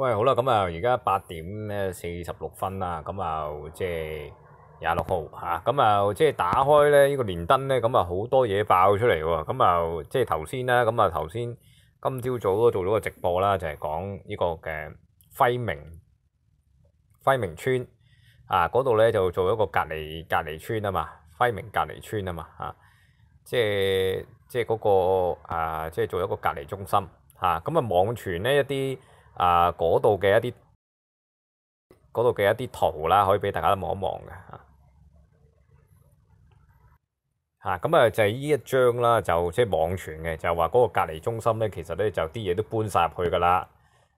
喂，好啦，咁啊，而家八點咧四十六分啦，咁啊，即係廿六號嚇，咁啊，即係打開咧呢個連燈咧，咁啊好多嘢爆出嚟喎，咁啊即係頭先啦，咁啊頭先今朝早都做咗個直播啦，就係講呢個嘅輝明輝明村啊，嗰度咧就做一個隔離隔離村啊嘛，輝明隔離村啊嘛嚇，即係即係嗰個啊，即係做一個隔離中心嚇，咁啊網傳呢一啲。啊，嗰度嘅一啲嗰度嘅一啲圖啦，可以俾大家望一望嘅嚇。咁啊，就係呢一張啦，就即係網傳嘅，就話嗰個隔離中心咧，其實咧就啲嘢都搬曬入去噶啦。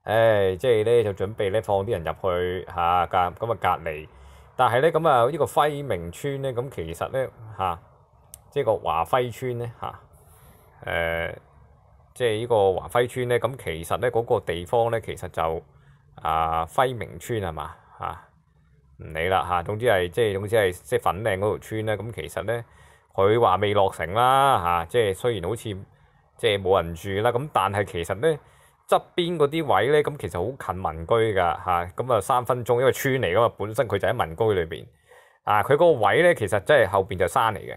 誒，即係咧就準備咧放啲人入去嚇隔咁啊隔離。但係咧咁啊，呢個輝明村咧，咁其實咧嚇，即係個華輝村咧嚇誒。即係呢個華輝村咧，咁其實咧嗰個地方咧，其實就啊輝明村係嘛嚇，唔理啦嚇，總之係即係總之係即粉嶺嗰條村咧，咁其實咧佢話未落成啦嚇，即係雖然好似即係冇人住啦，咁但係其實咧側邊嗰啲位咧，咁其實好近民居㗎嚇，咁啊三分鐘，因為村嚟㗎嘛，本身佢就喺民居裏邊啊，佢嗰個位咧其實真係後邊就山嚟嘅，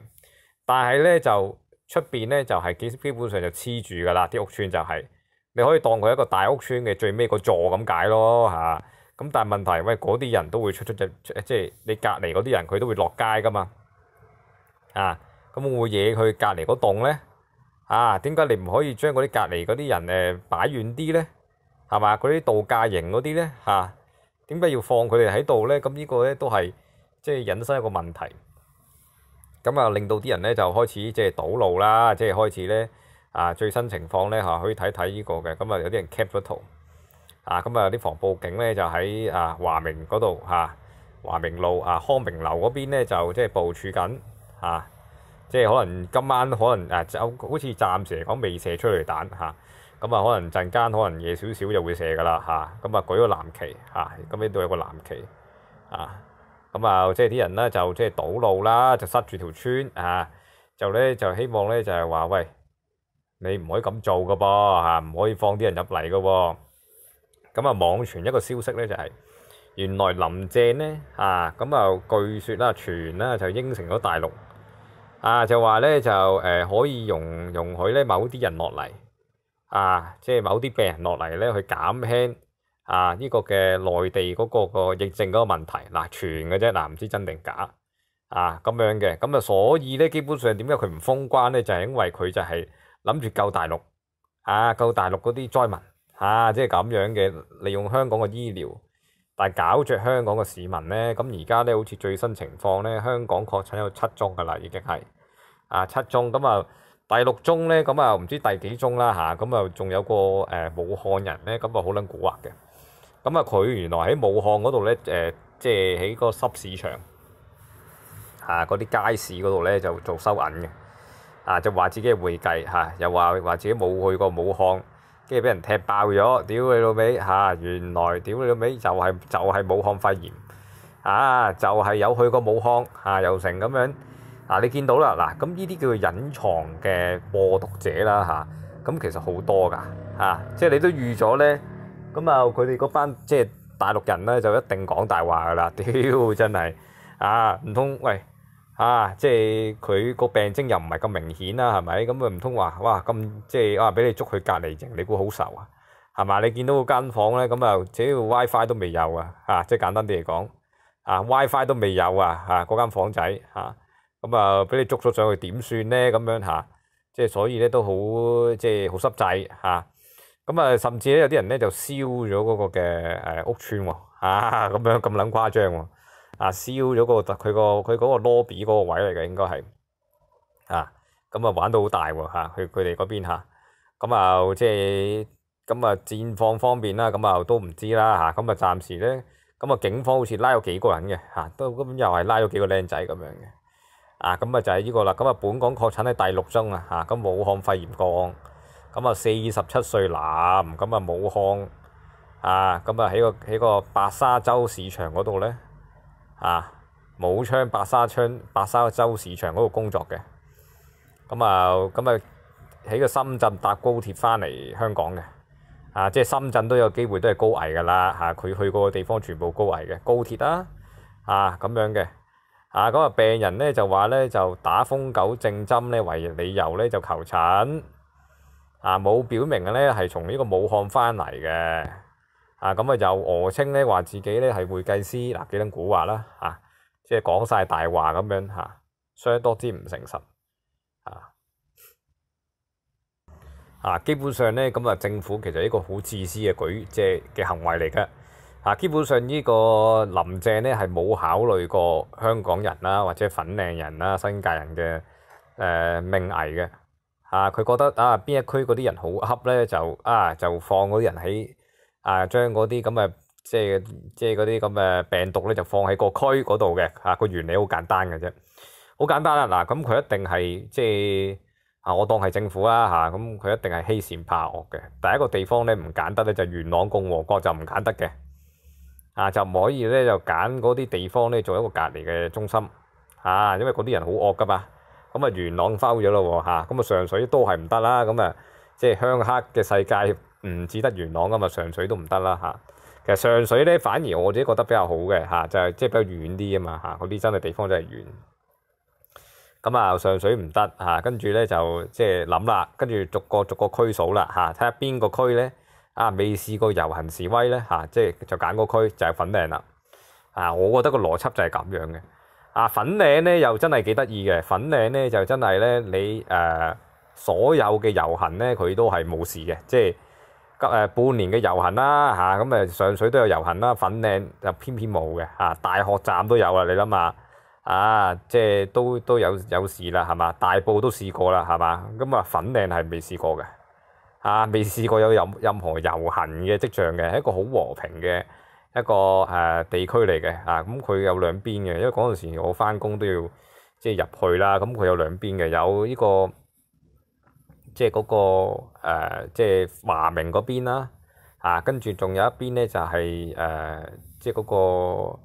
但係咧就。出面咧就係基基本上就黐住噶啦，啲屋村就係你可以當佢一個大屋村嘅最尾個座咁解咯嚇。咁但係問題喂，嗰啲人都會出出只即係你隔離嗰啲人，佢都會落街噶嘛啊？咁會惹佢隔離嗰棟咧啊？點解你唔可以將嗰啲隔離嗰啲人誒擺遠啲咧？係嘛？嗰啲度假營嗰啲咧嚇，點解要放佢哋喺度咧？咁呢個咧都係即係引申一個問題。咁啊，令到啲人咧就開始即係堵路啦，即係開始咧啊最新情況咧嚇可以睇睇呢個嘅，咁啊有啲人 cap 咗圖啊，咁啊啲防暴警咧就喺啊華明嗰度嚇，華明路啊康明樓嗰邊咧就即係部署緊嚇，即係可能今晚可能誒就好似暫時嚟講未射出嚟彈嚇，咁啊可能陣間可能夜少少就會射噶啦嚇，咁啊舉個藍旗嚇，咁呢度有個藍旗啊。咁啊，即係啲人咧就即係堵路啦，就塞住條村啊，就咧就希望咧就係話喂，你唔可以咁做噶噃嚇，唔可以放啲人入嚟噶。咁啊，網傳一個消息咧就係原來林鄭咧啊，咁啊據說啦傳啦就應承咗大陸啊，就話咧就誒可以容容許咧某啲人落嚟啊，即係某啲病人落嚟咧去減輕。啊！呢個嘅內地嗰個個疫症嗰個問題嗱，傳嘅啫嗱，唔知真定假啊咁樣嘅咁啊，所以咧基本上點解佢唔封關咧？就係因為佢就係諗住救大陸啊，救大陸嗰啲災民啊，即係咁樣嘅利用香港嘅醫療，但係搞着香港嘅市民咧。咁而家咧好似最新情況咧，香港確診有七宗㗎啦，已經係啊七宗咁啊，第六宗咧咁啊唔知第幾宗啦嚇，咁啊仲有個誒武漢人咧，咁啊好撚誇惑嘅。咁啊！佢原來喺武漢嗰度咧，誒，即係喺個濕市場啊，嗰啲街市嗰度咧就做收銀嘅，啊，就話自己係會計嚇，又話話自己冇去過武漢，跟住俾人踢爆咗，屌你老味嚇！原來屌你老味就係就係武漢肺炎啊，就係有去過武漢嚇，又成咁樣嗱，你見到啦嗱，咁呢啲叫做隱藏嘅播毒者啦嚇，咁其實好多噶嚇，即係你都預咗咧。咁啊！佢哋嗰班即係大陸人咧，就一定講大話噶啦，屌真係啊！唔通喂啊？即係佢個病徵又唔係咁明顯啦，係咪？咁啊唔通話哇咁即係啊俾你捉去隔離，你估好受啊？係咪？你見到間房咧咁啊，只要 WiFi 都未有啊！嚇，即係簡單啲嚟講，啊 WiFi 都未有啊！嚇嗰間房仔嚇，咁啊俾你捉咗上去點算咧？咁樣嚇，即係所以咧都好即係好濕滯嚇。咁啊，甚至咧有啲人咧就燒咗嗰個嘅誒屋村喎，啊 咁樣咁撚誇張喎，啊燒咗個佢個佢嗰個 lobby 嗰個位嚟嘅應該係，啊咁啊玩到好大喎嚇，佢佢哋嗰邊嚇，咁啊即係咁啊戰況方面啦，咁啊都唔知啦嚇，咁啊暫時咧，咁啊警方好似拉咗幾個人嘅嚇，都咁又係拉咗幾個靚仔咁樣嘅，啊咁啊就係呢個啦，咁啊本港確診係第六宗啊嚇，咁武漢肺炎個案。咁啊，四十七歲男，咁啊武漢啊，咁啊喺個喺個白沙洲市場嗰度咧啊，武昌白沙昌白沙洲市場嗰度工作嘅。咁啊，咁啊喺個深圳搭高鐵翻嚟香港嘅。啊，即係深圳都有機會都係高危㗎啦！嚇，佢去過嘅地方全部高危嘅高鐵啦，啊咁樣嘅。啊，咁啊病人咧就話咧就打風狗正針咧為理由咧就求診。啊！冇表明嘅咧，係從呢個武漢翻嚟嘅。啊，咁啊又俄稱咧話自己咧係會計師，嗱幾撚古話啦嚇，即係講晒大話咁樣嚇，相以多唔誠實啊啊，基本上咧咁啊，政府其實一個好自私嘅舉即嘅行為嚟嘅。啊，基本上呢個林鄭咧係冇考慮過香港人啦，或者粉嶺人啦、新界人嘅誒命危嘅。啊！佢覺得啊，邊一區嗰啲人好恰咧，就啊就放嗰啲人喺啊，將嗰啲咁嘅即係即係嗰啲咁嘅病毒咧，就放喺個區嗰度嘅。嚇，個原理好簡單嘅啫，好簡單啦。嗱，咁佢一定係即係啊，我當係政府啦嚇，咁佢一定係欺善怕惡嘅。第一個地方咧唔揀得咧，就元朗共和國就唔揀得嘅。啊，就唔可以咧就揀嗰啲地方咧做一個隔離嘅中心，啊，因為嗰啲人好惡噶嘛。咁啊，元朗收咗咯喎，咁啊，上水都係唔得啦，咁啊，即係鄉黑嘅世界唔止得元朗噶嘛，上水都唔得啦吓。其實上水咧反而我自己覺得比較好嘅吓，就係即係比較遠啲啊嘛吓，嗰啲真係地方真係遠。咁啊，上水唔得吓，跟住咧就即係諗啦，跟住逐個逐個區數啦吓，睇下邊個區咧啊未試過遊行示威咧吓，即係就揀個區就係粉岭啦。啊，我覺得個邏輯就係咁樣嘅。啊粉嶺咧又真係幾得意嘅，粉嶺咧就真係咧你誒所有嘅遊行咧佢都係冇事嘅，即係誒半年嘅遊行啦嚇，咁誒上水都有遊行啦，粉嶺就偏偏冇嘅嚇，大學站都有啦你諗下。啊即係都都有有事啦係嘛，大埔都試過啦係嘛，咁啊粉嶺係未試過嘅啊，未試過有任任何遊行嘅跡象嘅，係一個好和平嘅。一個誒地區嚟嘅啊，咁佢有兩邊嘅，因為嗰陣時我翻工都要即係入去啦，咁佢有兩邊嘅，有呢個即係嗰個誒，即係華明嗰邊啦啊，跟住仲有一邊咧就係誒，即係嗰個誒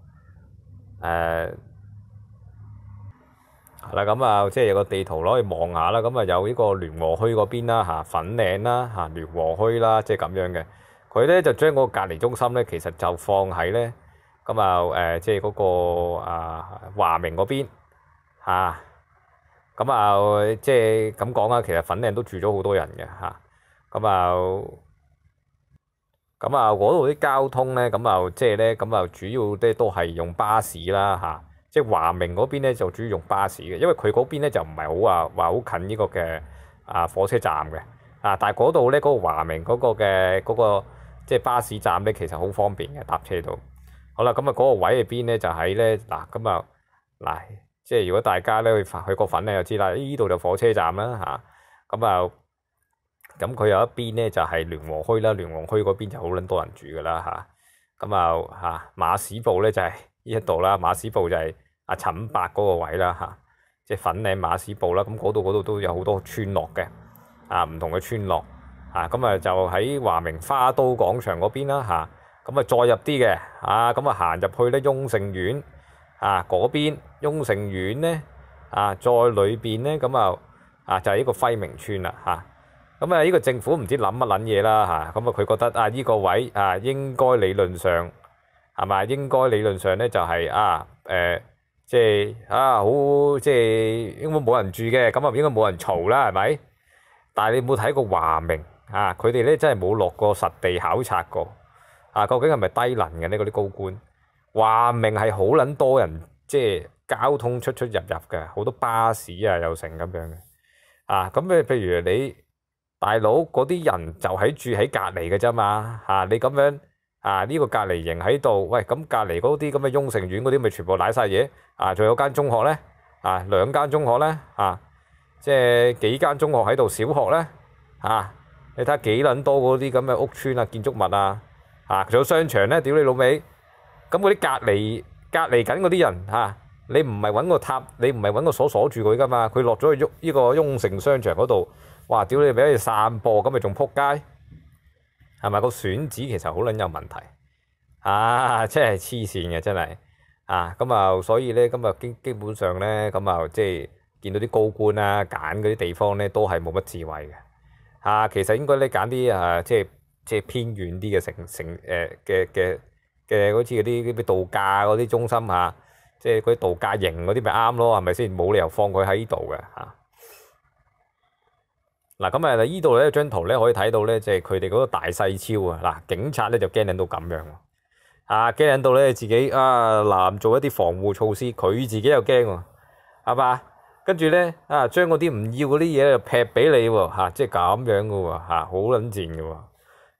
係啦，咁啊即係個地圖攞去望下啦，咁啊有呢個聯和墟嗰邊啦嚇，粉嶺啦嚇，聯和墟啦，即係咁樣嘅。佢咧就將個隔離中心咧，其實就放喺咧，咁啊誒，即係嗰個啊華明嗰邊嚇，咁啊即係咁講啊，其實粉嶺都住咗好多人嘅嚇，咁啊，咁啊嗰度啲交通咧，咁啊即係咧，咁啊主要咧都係用巴士啦嚇，即係華明嗰邊咧就主要用巴士嘅，因為佢嗰邊咧就唔係好話話好近呢個嘅啊火車站嘅，啊但係嗰度咧嗰個華明嗰個嘅嗰個。即係巴士站咧，其實好方便嘅搭車到。好啦，咁啊嗰個位喺邊咧？就喺咧嗱咁啊嗱，即係如果大家咧去去個粉嶺就知啦，呢度就火車站啦嚇。咁啊，咁佢有一邊咧就係聯和區啦，聯和區嗰邊就好撚多人住㗎啦嚇。咁啊嚇馬屎步咧就係呢一度啦，馬屎步就係阿陳伯嗰個位啦嚇，即係粉嶺馬屎步啦。咁嗰度嗰度都有好多村落嘅，啊唔同嘅村落。啊，咁啊就喺華明花都廣場嗰邊啦嚇。咁啊再入啲嘅，啊咁啊行入去咧雍盛苑啊嗰邊，雍盛苑咧啊再裏邊咧咁啊啊就係一個輝明村啦嚇。咁啊呢個政府唔知諗乜撚嘢啦嚇。咁啊佢覺得啊呢個位啊應該理論上係咪應該理論上咧就係啊誒即係啊好即係應該冇人住嘅，咁啊應該冇人嘈啦係咪？但係你冇睇過華明。啊！佢哋咧真係冇落過實地考察過啊！究竟係咪低能嘅呢？嗰啲高官話明係好撚多人，即係交通出出入入嘅好多巴士啊，又成咁樣嘅啊！咁譬如你大佬嗰啲人就喺住喺隔離嘅啫嘛啊！你咁樣啊呢個隔離營喺度，喂咁隔離嗰啲咁嘅雍城苑嗰啲咪全部瀨晒嘢啊！仲有間中學咧啊，兩間中學咧啊，即係幾間中學喺度，小學咧啊！你睇下幾撚多嗰啲咁嘅屋村啊、建築物啊，啊，仲有商場咧，屌你老味！咁嗰啲隔離隔離緊嗰啲人嚇，你唔係揾個塔，你唔係揾個鎖鎖住佢噶嘛？佢落咗去喐呢個雍城商場嗰度，哇！屌你俾佢散播，咁咪仲撲街？係咪個選址其實好撚有問題啊！真係黐線嘅，真係啊！咁啊，所以咧，咁啊，基基本上咧，咁啊，即係見到啲高官啊，揀嗰啲地方咧，都係冇乜智慧嘅。啊，其實應該咧揀啲啊，即係即係偏遠啲嘅城城誒嘅嘅嘅，好似嗰啲啲度假嗰啲中心嚇，即係嗰啲度假營嗰啲咪啱咯，係咪先？冇理由放佢喺呢度嘅嚇。嗱，咁啊依度咧張圖咧可以睇到咧，即係佢哋嗰個大細超啊，嗱警察咧就驚到咁樣啊驚驚到咧自己啊難做一啲防護措施，佢自己又驚喎，係嘛？跟住咧啊，將嗰啲唔要嗰啲嘢劈俾你喎，嚇，即係咁樣嘅喎，嚇，好撚賤嘅喎，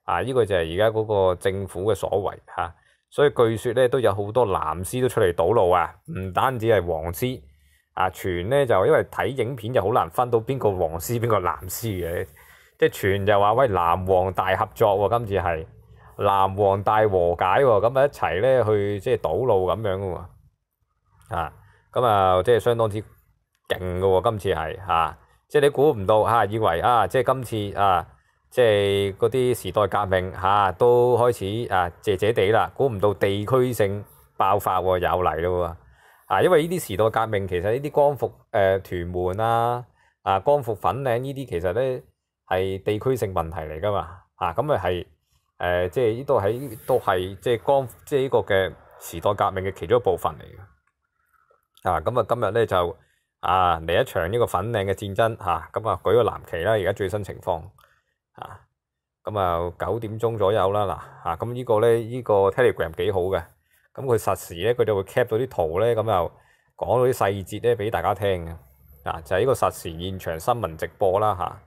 啊，依個就係而家嗰個政府嘅所為嚇，所以據說咧都有好多藍絲都出嚟堵路啊，唔單止係黃絲啊，傳咧就因為睇影片就好難分到邊個黃絲邊個藍絲嘅，即係傳就話喂藍黃大合作喎，今次係藍黃大和解喎，咁啊一齊咧去即係堵路咁樣嘅喎，啊，咁啊即係相當之。勁嘅喎，今次係嚇，即係你估唔到嚇，以為啊，即系今次啊，即係嗰啲時代革命嚇都開始啊，谢谢哋啦，估唔到地區性爆發喎，又嚟咯喎，啊，因為呢啲時代革命其實呢啲光復誒屯门啊，啊光復粉嶺呢啲其實咧係地區性問題嚟噶嘛，啊咁啊係诶，即係呢度喺都係即係光即係呢個嘅時代革命嘅其中一部分嚟嘅，啊咁啊今日咧就。啊，嚟一場呢個粉岭嘅戰爭吓，咁啊舉個蓝旗啦，而家最新情況啊，咁啊九點鐘左右啦嗱吓，咁呢個咧呢個 telegram 幾好嘅，咁佢實時咧佢就會 cap 到啲圖咧，咁又講到啲細節咧俾大家聽嘅，嗱就係呢個實時現場新聞直播啦吓，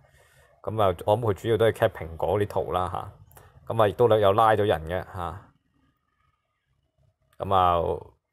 咁啊我谂佢主要都係 cap 蘋果啲圖啦吓，咁啊亦都有拉咗人嘅吓，咁啊。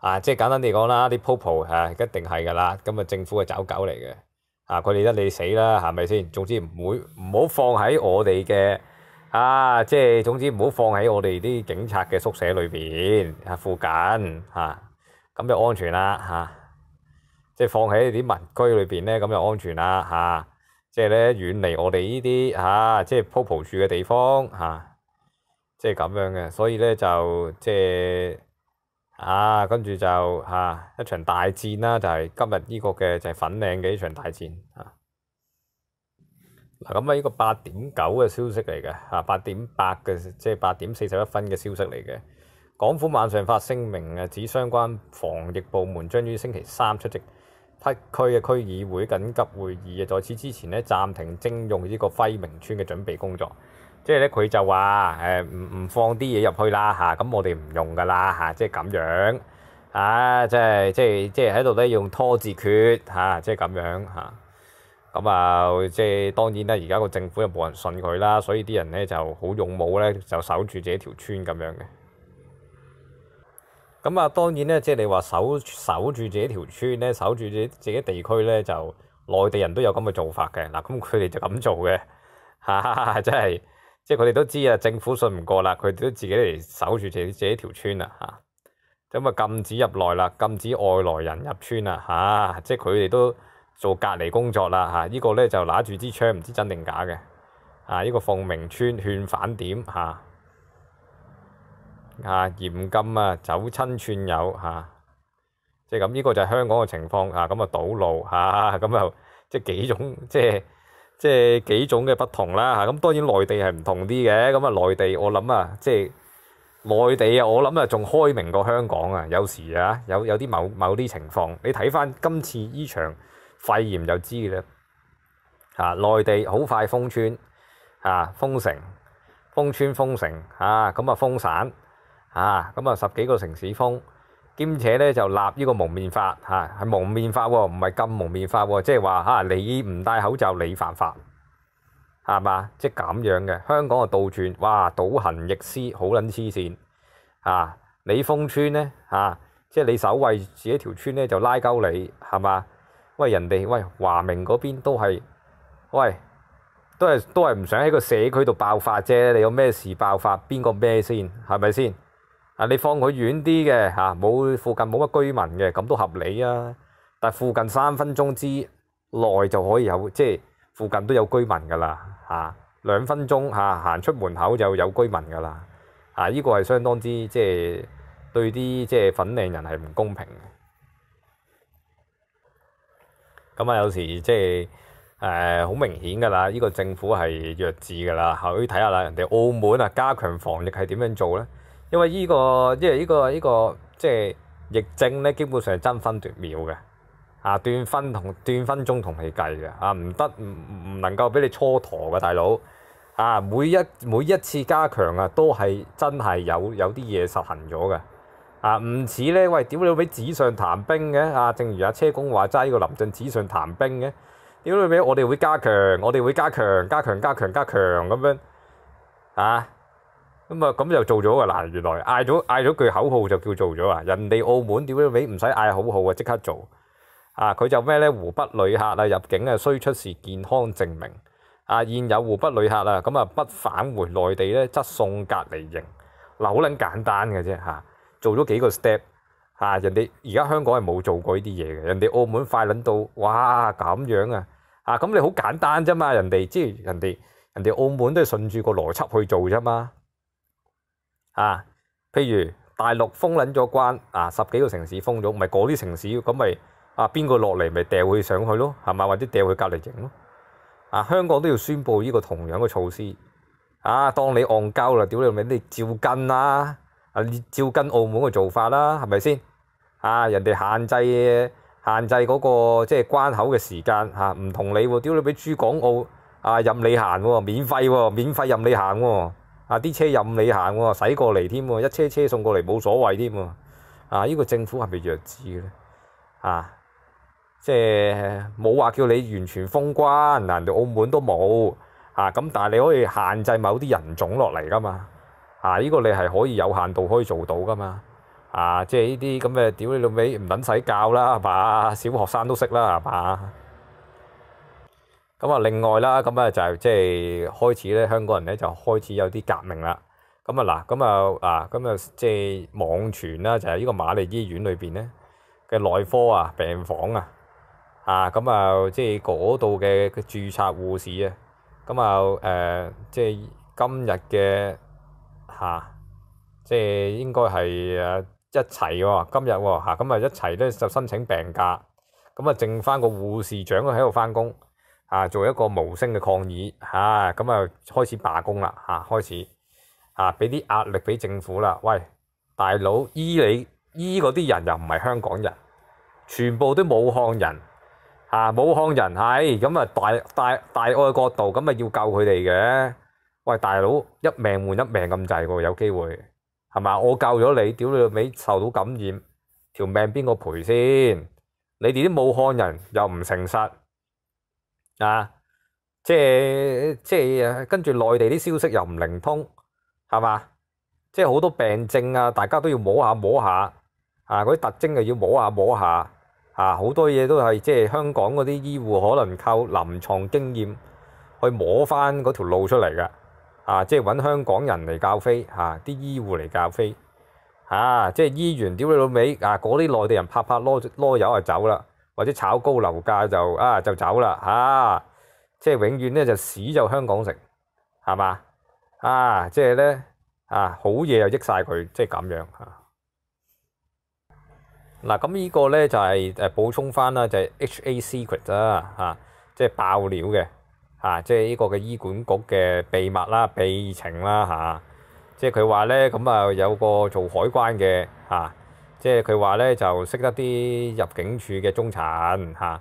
啊，即係簡單啲講啦，啲 p o o 啊，一定係噶啦。咁啊，政府嘅走狗嚟嘅，啊，佢哋得你死啦，係咪先？總之唔會唔好放喺我哋嘅，啊，即係總之唔好放喺我哋啲警察嘅宿舍裏邊啊，附近嚇，咁就安全啦嚇。即係放喺啲民居裏邊咧，咁就安全啦嚇。即係咧遠離我哋呢啲嚇，即係 p o o 住嘅地方嚇，即係咁樣嘅，所以咧就即係。啊，跟住就嚇一場大戰啦，就係今日呢個嘅就係粉嶺嘅呢場大戰啊。嗱，咁啊呢個八點九嘅消息嚟嘅嚇，八點八嘅即係八點四十一分嘅消息嚟嘅。港府晚上發聲明啊，指相關防疫部門將於星期三出席北區嘅區議會緊急會議啊，在此之前咧暫停徵用呢個輝明村嘅準備工作。即係咧，佢就話誒唔唔放啲嘢入去啦嚇，咁我哋唔用噶啦嚇，即係咁樣啊！即係即係即係喺度咧用拖字決嚇，即係咁樣嚇。咁啊，即係當然啦，而家個政府又冇人信佢啦，所以啲人咧就好勇武咧，就守住自己條村咁樣嘅。咁啊，當然咧，即係你話守守住己條村咧，守住自己地區咧，就內地人都有咁嘅做法嘅。嗱，咁佢哋就咁做嘅哈即係。即係佢哋都知啊，政府信唔過啦，佢哋都自己嚟守住自自己條村啦嚇，咁啊禁止入內啦，禁止外來人入村啦嚇，即係佢哋都做隔離工作啦嚇，依個咧就拿住支槍唔知真定假嘅，啊依個鳳明村勸返點嚇啊，嚴禁啊走親串友嚇，即係咁呢個就係香港嘅情況啊，咁啊堵路嚇，咁啊即係幾種即係。即係幾種嘅不同啦嚇，咁當然內地係唔同啲嘅，咁啊內地我諗啊，即係內地啊，我諗啊仲開明過香港啊，有時啊有有啲某某啲情況，你睇翻今次呢場肺炎就知啦嚇，內地好快封村啊封城，封村封城啊咁啊封散啊咁啊十幾個城市封。兼且咧就立呢個蒙面法嚇，係蒙面法喎，唔係禁蒙面法喎，即係話嚇你唔戴口罩你犯法係嘛？即係咁樣嘅香港嘅倒轉，哇，倒行逆施，好撚黐線啊！你封村咧嚇，即係你守衞自己條村咧就拉鳩你係嘛？喂人哋喂華明嗰邊都係喂都係都係唔想喺個社區度爆發啫，你有咩事爆發邊個咩先係咪先？啊！你放佢遠啲嘅嚇，冇附近冇乜居民嘅，咁都合理啊。但附近三分鐘之內就可以有，即係附近都有居民噶啦嚇。兩分鐘嚇行出門口就有居民噶啦。啊！依個係相當之即係對啲即係粉嶺人係唔公平嘅。咁啊，有時即係誒好明顯噶啦，依個政府係弱智噶啦。下去睇下啦，人哋澳門啊加強防疫係點樣做咧？因為依個即係依個依個即係疫症咧，基本上係爭分奪秒嘅，啊斷分同斷分鐘同你計嘅，啊唔得唔唔能夠俾你蹉跎嘅大佬，啊每一每一次加強啊都係真係有有啲嘢實行咗嘅，啊唔似咧喂屌你會俾紙上談兵嘅？啊正如阿車公話齋依個林鄭紙上談兵嘅，屌你俾我哋會加強？我哋會加強、加強、加強、加強咁樣，啊？咁啊，咁就做咗啊！嗱，原來嗌咗嗌咗句口號就叫做咗啊！人哋澳門點樣畀唔使嗌口號啊，即刻做啊！佢就咩咧？湖北旅客啊，入境啊，需出示健康證明啊。現有湖北旅客啊，咁啊不返回內地咧，則送隔離营。嗱，好撚簡單嘅啫吓，做咗幾個 step 嚇。人哋而家香港係冇做過呢啲嘢嘅，人哋澳門快撚到哇咁樣啊！啊咁你好簡單啫嘛，人哋即係人哋人哋澳門都係順住個邏輯去做啫嘛。啊，譬如大陸封撚咗關，啊十幾個城市封咗，咪嗰啲城市咁咪啊邊個落嚟咪掉佢上去咯，係咪？或者掉佢隔離營咯？啊，香港都要宣布呢個同樣嘅措施。啊，當你戇鳩啦，屌你咪你照跟啦，啊照跟澳門嘅做法啦，係咪先？啊，人哋限制限制嗰個即係關口嘅時間嚇，唔同你喎，屌你俾珠港澳啊任你行喎，免費喎，免費任你行喎。啊！啲車任你行喎，駛過嚟添喎，一車車送過嚟冇所謂添喎。啊！呢個政府係咪弱智咧？啊，即係冇話叫你完全封關，嗱，人哋澳門都冇。啊，咁但係你可以限制某啲人種落嚟㗎嘛。啊，依個你係可以有限度可以做到㗎嘛。啊，即係呢啲咁嘅屌你老味，唔撚使教啦，係嘛？小學生都識啦，係嘛？咁啊，另外啦，咁啊就即係開始咧，香港人咧就開始有啲革命啦。咁啊嗱，咁啊啊，咁啊即係網傳啦，就係呢個馬利醫院裏邊咧嘅內科啊病房啊，啊咁啊即係嗰度嘅註冊護士啊，咁啊誒即係今日嘅嚇，即係應該係誒一齊喎，今日喎嚇，咁啊一齊咧就申請病假，咁啊剩翻個護士長喺度翻工。啊，做一個無聲嘅抗議，嚇咁啊開始罷工啦，嚇開始啊俾啲壓力俾政府啦。喂，大佬醫你醫嗰啲人又唔係香港人，全部都武漢人嚇，武漢人係咁啊大大大愛國度，咁啊要救佢哋嘅。喂，大佬一命換一命咁滯喎，有機會係咪我救咗你，屌你老味受到感染，條命邊個賠先？你哋啲武漢人又唔誠實。啊！即係即系跟住內地啲消息又唔靈通，係嘛？即係好多病症啊，大家都要摸下摸下，啊！嗰啲特徵又要摸下摸下，啊！好多嘢都係即係香港嗰啲醫護可能靠臨床經驗去摸翻嗰條路出嚟㗎，啊！即係揾香港人嚟教飛，嚇啲醫護嚟教飛，啊！即係醫員屌你老尾，啊！嗰啲內地人拍拍攞攞油就走啦～或者炒高樓價就啊就走啦嚇，即係永遠咧就屎就香港食，係嘛啊即係咧啊好嘢就益晒佢，即係咁樣嚇。嗱咁呢個咧就係誒補充翻啦，就係 h a s e c r e t 啊嚇，即係爆料嘅嚇，即係呢個嘅醫管局嘅秘密啦、秘情啦嚇，即係佢話咧咁啊有個做海關嘅嚇。即係佢話咧就識得啲入境處嘅中產嚇，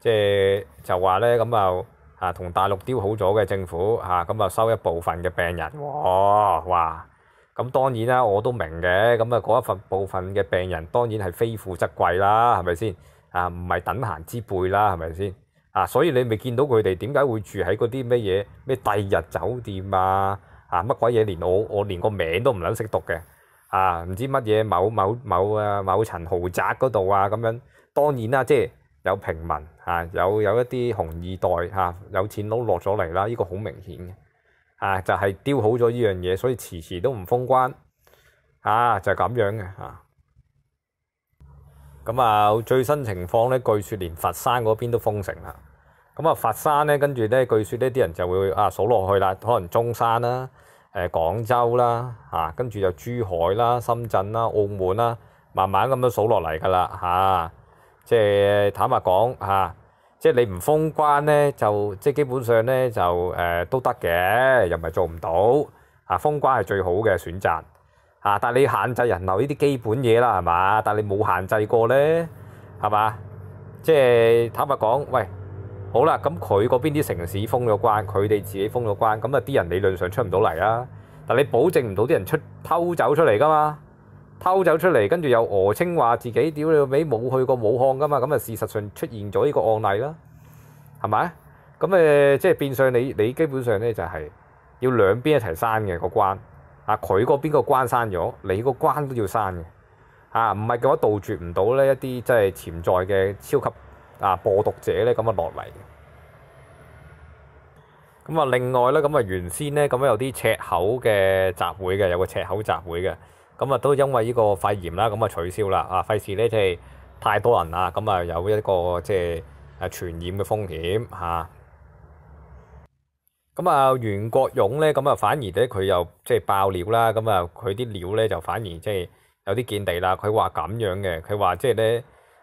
即係就話咧咁就啊同大陸調好咗嘅政府嚇，咁就收一部分嘅病人喎，咁當然啦，我都明嘅，咁啊嗰一份部分嘅病人當然係非富則貴啦，係咪先？啊唔係等閒之輩啦，係咪先？啊所以你咪見到佢哋點解會住喺嗰啲咩嘢咩帝日酒店啊？啊，乜鬼嘢連我我連個名都唔撚識讀嘅。啊，唔知乜嘢某某某啊，某層豪宅嗰度啊，咁樣當然啦，即係有平民啊，有有一啲紅二代嚇，有錢佬落咗嚟啦，呢個好明顯嘅，啊就係丟好咗呢樣嘢，所以遲遲都唔封關，啊就咁樣嘅嚇，咁啊最新情況咧，據說連佛山嗰邊都封城啦，咁啊佛山咧，跟住咧，據說呢啲人就會啊數落去啦，可能中山啦。誒廣州啦，嚇，跟住就珠海啦、深圳啦、澳門啦，慢慢咁樣數落嚟㗎啦，嚇。即係坦白講嚇，即係你唔封關咧，就即係基本上咧就誒都得嘅，又唔係做唔到。嚇封關係最好嘅選擇。嚇，但係你限制人流呢啲基本嘢啦，係嘛？但係你冇限制過咧，係嘛？即係坦白講喂。好啦，咁佢嗰邊啲城市封咗關，佢哋自己封咗關，咁啊啲人理論上出唔到嚟啊。但你保證唔到啲人出偷走出嚟噶嘛？偷走出嚟，跟住又俄稱話自己屌你個尾冇去過武漢噶嘛？咁啊事實上出現咗呢個案例啦，係咪咁誒即係變相你你基本上咧就係要兩邊一齊閂嘅個關啊。佢嗰邊個關閂咗，你個關都要閂嘅啊。唔係嘅話，杜絕唔到呢一啲即係潛在嘅超級。啊！播讀者咧咁啊落嚟，咁啊另外咧咁啊原先咧咁有啲赤口嘅集會嘅，有個赤口集會嘅，咁啊都因為呢個肺炎啦，咁啊取消啦啊費事咧即係太多人啦，咁啊有一個即係啊傳染嘅風險嚇。咁啊袁國勇咧咁啊反而咧佢又即係爆料啦，咁啊佢啲料咧就反而即係有啲見地啦。佢話咁樣嘅，佢話即係咧。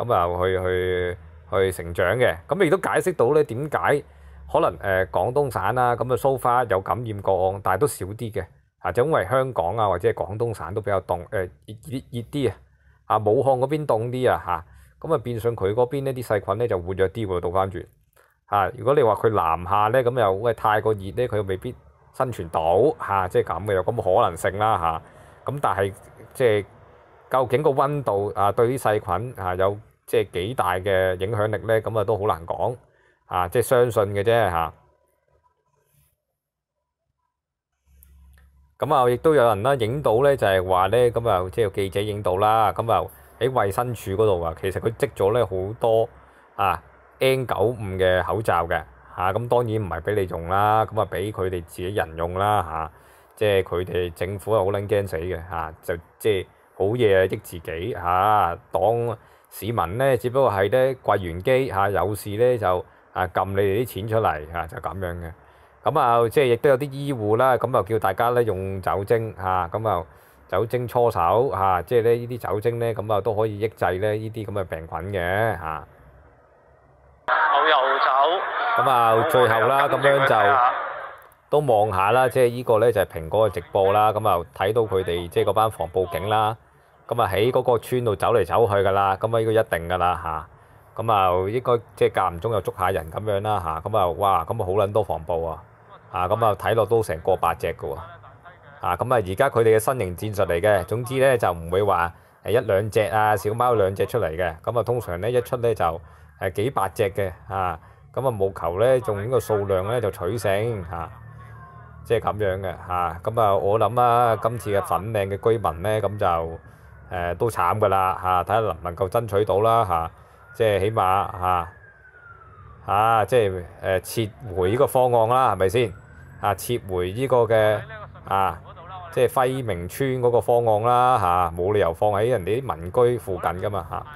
咁啊，去去去成長嘅，咁亦都解釋到咧點解可能誒廣東省啦，咁啊蘇花有感染個案，但係都少啲嘅。啊，因為香港啊或者係廣東省都比較凍誒熱熱啲啊，啊武漢嗰邊凍啲啊嚇，咁啊變相佢嗰邊咧啲細菌咧就活躍啲喎，倒翻轉嚇。如果你話佢南下咧，咁又喂太過熱咧，佢又未必生存到嚇，即係咁嘅有咁可能性啦嚇。咁但係即係究竟個温度啊對啲細菌啊有？即係幾大嘅影響力咧？咁啊都好難講啊！即係相信嘅啫嚇。咁啊，亦都有人啦，影到咧就係話咧，咁啊即係記者影到啦。咁啊喺衞生署嗰度啊，其實佢積咗咧好多啊 N 九五嘅口罩嘅嚇。咁當然唔係俾你用啦，咁啊俾佢哋自己人用啦嚇。即係佢哋政府啊好撚驚死嘅嚇，就即係好嘢益自己嚇擋。市民咧，只不過係咧掛完機嚇，有事咧就啊撳你哋啲錢出嚟嚇，就咁樣嘅。咁啊，即係亦都有啲醫護啦，咁啊叫大家咧用酒精嚇，咁啊酒精搓手嚇，即係咧呢啲酒精咧，咁啊都可以抑制咧呢啲咁嘅病菌嘅嚇。向右走。咁啊，最後啦，咁樣就都望下啦，即係呢個咧就係蘋果嘅直播啦，咁啊睇到佢哋即係嗰班防暴警啦。咁啊喺嗰個村度走嚟走去㗎啦，咁啊呢個一定㗎啦嚇。咁啊應該即係間唔中又捉下人咁樣啦嚇。咁啊哇，咁啊好撚多防暴啊！啊咁啊睇落都成個百隻㗎喎。啊咁啊而家佢哋嘅新型戰術嚟嘅，總之咧就唔會話係一兩隻啊小貓兩隻出嚟嘅。咁啊通常咧一出咧就係幾百隻嘅嚇。咁啊冇求咧，仲呢個數量咧就取勝嚇。即係咁樣嘅嚇。咁啊我諗啊今次嘅粉嶺嘅居民咧咁就。誒都慘㗎啦嚇，睇下能唔能夠爭取到啦嚇，即係起碼嚇嚇，即係誒撤回呢個方案啦，係咪先？啊，撤回呢個嘅啊，即係輝明村嗰個方案啦嚇，冇理由放喺人哋啲民居附近㗎嘛嚇。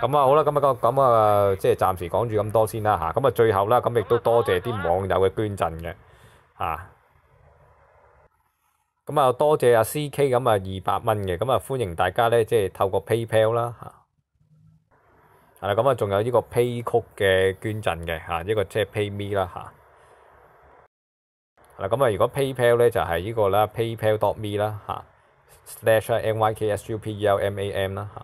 咁啊好啦，咁啊咁啊即係暫時講住咁多先啦嚇。咁啊最後啦，咁亦都多謝啲網友嘅捐贈嘅嚇。咁啊，多謝阿 C K 咁啊，二百蚊嘅咁啊，歡迎大家咧，即係透過 PayPal 啦嚇，係啦。咁啊，仲有呢個 Pay 曲嘅捐贈嘅嚇，一個即係 Pay Me 啦嚇。啦，咁啊，如果 PayPal 咧就係呢個啦，PayPal dot me 啦嚇，slash N Y K S U P E L M A M 啦嚇。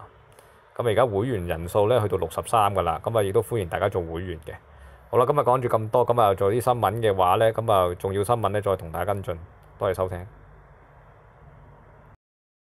咁啊，而家會員人數咧去到六十三噶啦，咁啊亦都歡迎大家做會員嘅。好啦，今日講住咁多，咁啊做啲新聞嘅話咧，咁啊重要新聞咧再同大家跟進。多謝收聽。